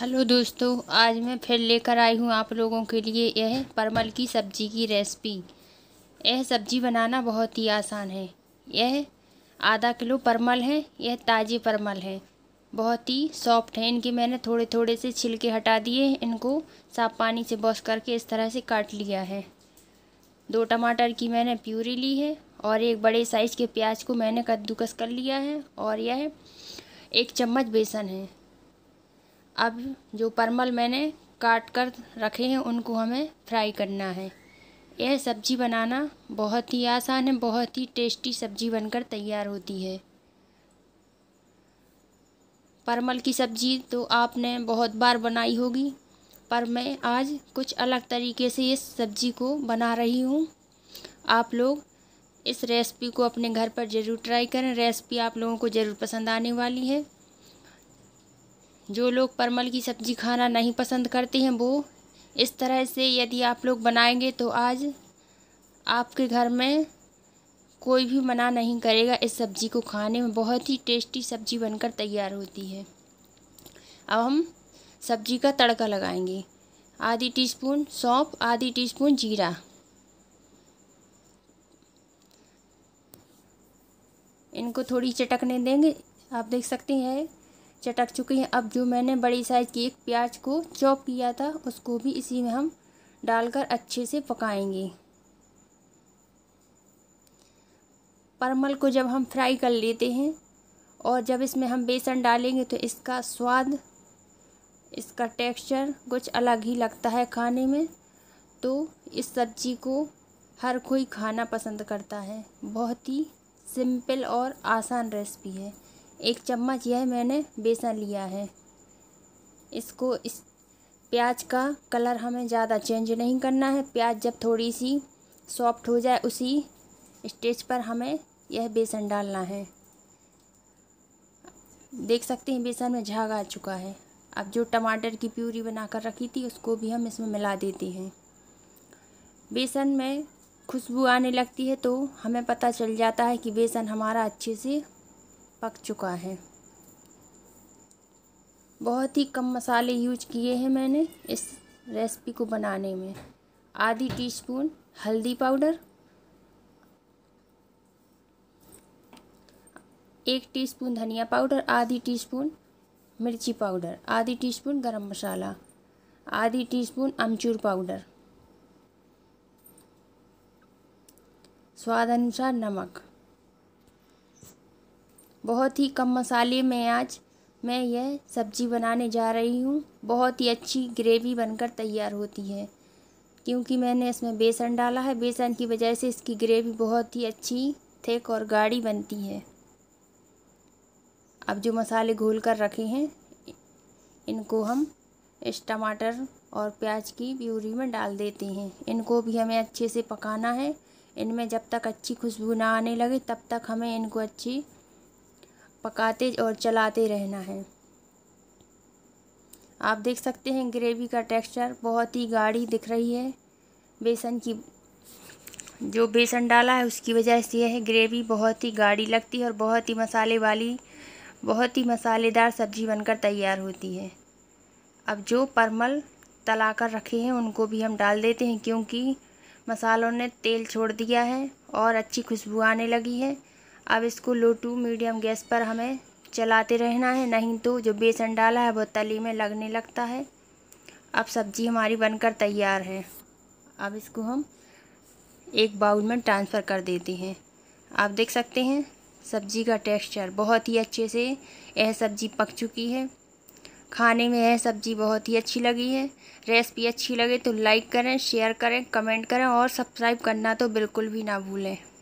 hello दोस्तों आज मैं फिर लेकर आई हूँ आप लोगों के लिए यह परमल की सब्ज़ी की रेसिपी यह सब्ज़ी बनाना बहुत ही आसान है यह आधा किलो परमल है यह ताज़े परमल है बहुत ही सॉफ्ट है इनके मैंने थोड़े थोड़े से छिलके हटा दिए इनको साफ पानी से बॉस करके इस तरह से काट लिया है दो टमाटर की मैंने प्यूरी ली है और एक बड़े साइज़ के प्याज को मैंने कद्दूकस कर लिया है और यह एक चम्मच बेसन है अब जो परमल मैंने काट कर रखे हैं उनको हमें फ्राई करना है यह सब्ज़ी बनाना बहुत ही आसान है बहुत ही टेस्टी सब्ज़ी बनकर तैयार होती है परमल की सब्ज़ी तो आपने बहुत बार बनाई होगी पर मैं आज कुछ अलग तरीके से इस सब्ज़ी को बना रही हूँ आप लोग इस रेसिपी को अपने घर पर ज़रूर ट्राई करें रेसिपी आप लोगों को ज़रूर पसंद आने वाली है जो लोग परमल की सब्ज़ी खाना नहीं पसंद करते हैं वो इस तरह से यदि आप लोग बनाएंगे तो आज आपके घर में कोई भी मना नहीं करेगा इस सब्ज़ी को खाने में बहुत ही टेस्टी सब्ज़ी बनकर तैयार होती है अब हम सब्ज़ी का तड़का लगाएंगे आधी टीस्पून सौंफ आधी टीस्पून जीरा इनको थोड़ी चटकने देंगे आप देख सकते हैं चटक चुकी हैं अब जो मैंने बड़ी साइज़ की एक प्याज को चॉप किया था उसको भी इसी में हम डालकर अच्छे से पकाएंगे परमल को जब हम फ्राई कर लेते हैं और जब इसमें हम बेसन डालेंगे तो इसका स्वाद इसका टेक्सचर कुछ अलग ही लगता है खाने में तो इस सब्ज़ी को हर कोई खाना पसंद करता है बहुत ही सिंपल और आसान रेसिपी है एक चम्मच यह मैंने बेसन लिया है इसको इस प्याज का कलर हमें ज़्यादा चेंज नहीं करना है प्याज जब थोड़ी सी सॉफ्ट हो जाए उसी स्टेज पर हमें यह बेसन डालना है देख सकते हैं बेसन में झाग आ चुका है अब जो टमाटर की प्यूरी बनाकर रखी थी उसको भी हम इसमें मिला देते हैं बेसन में खुशबू आने लगती है तो हमें पता चल जाता है कि बेसन हमारा अच्छे से पक चुका है बहुत ही कम मसाले यूज किए हैं मैंने इस रेसिपी को बनाने में आधी टीस्पून हल्दी पाउडर एक टीस्पून धनिया पाउडर आधी टीस्पून मिर्ची पाउडर आधी टीस्पून गरम मसाला आधी टीस्पून अमचूर पाउडर स्वाद अनुसार नमक बहुत ही कम मसाले में आज मैं यह सब्ज़ी बनाने जा रही हूँ बहुत ही अच्छी ग्रेवी बनकर तैयार होती है क्योंकि मैंने इसमें बेसन डाला है बेसन की वजह से इसकी ग्रेवी बहुत ही अच्छी थिक और गाढ़ी बनती है अब जो मसाले घोल कर रखे हैं इनको हम इस टमाटर और प्याज की प्यूरी में डाल देते हैं इनको भी हमें अच्छे से पकाना है इनमें जब तक अच्छी खुशबू ना आने लगे तब तक हमें इनको अच्छी पकाते और चलाते रहना है आप देख सकते हैं ग्रेवी का टेक्सचर बहुत ही गाढ़ी दिख रही है बेसन की जो बेसन डाला है उसकी वजह से यह ग्रेवी बहुत ही गाढ़ी लगती है और बहुत ही मसाले वाली बहुत ही मसालेदार सब्ज़ी बनकर तैयार होती है अब जो परमल तला कर रखे हैं उनको भी हम डाल देते हैं क्योंकि मसालों ने तेल छोड़ दिया है और अच्छी खुशबू आने लगी है अब इसको लो टू मीडियम गैस पर हमें चलाते रहना है नहीं तो जो बेसन डाला है वो तली में लगने लगता है अब सब्ज़ी हमारी बनकर तैयार है अब इसको हम एक बाउल में ट्रांसफ़र कर देते हैं आप देख सकते हैं सब्ज़ी का टेक्सचर बहुत ही अच्छे से यह सब्ज़ी पक चुकी है खाने में यह सब्ज़ी बहुत ही अच्छी लगी है रेसिपी अच्छी लगे तो लाइक करें शेयर करें कमेंट करें और सब्सक्राइब करना तो बिल्कुल भी ना भूलें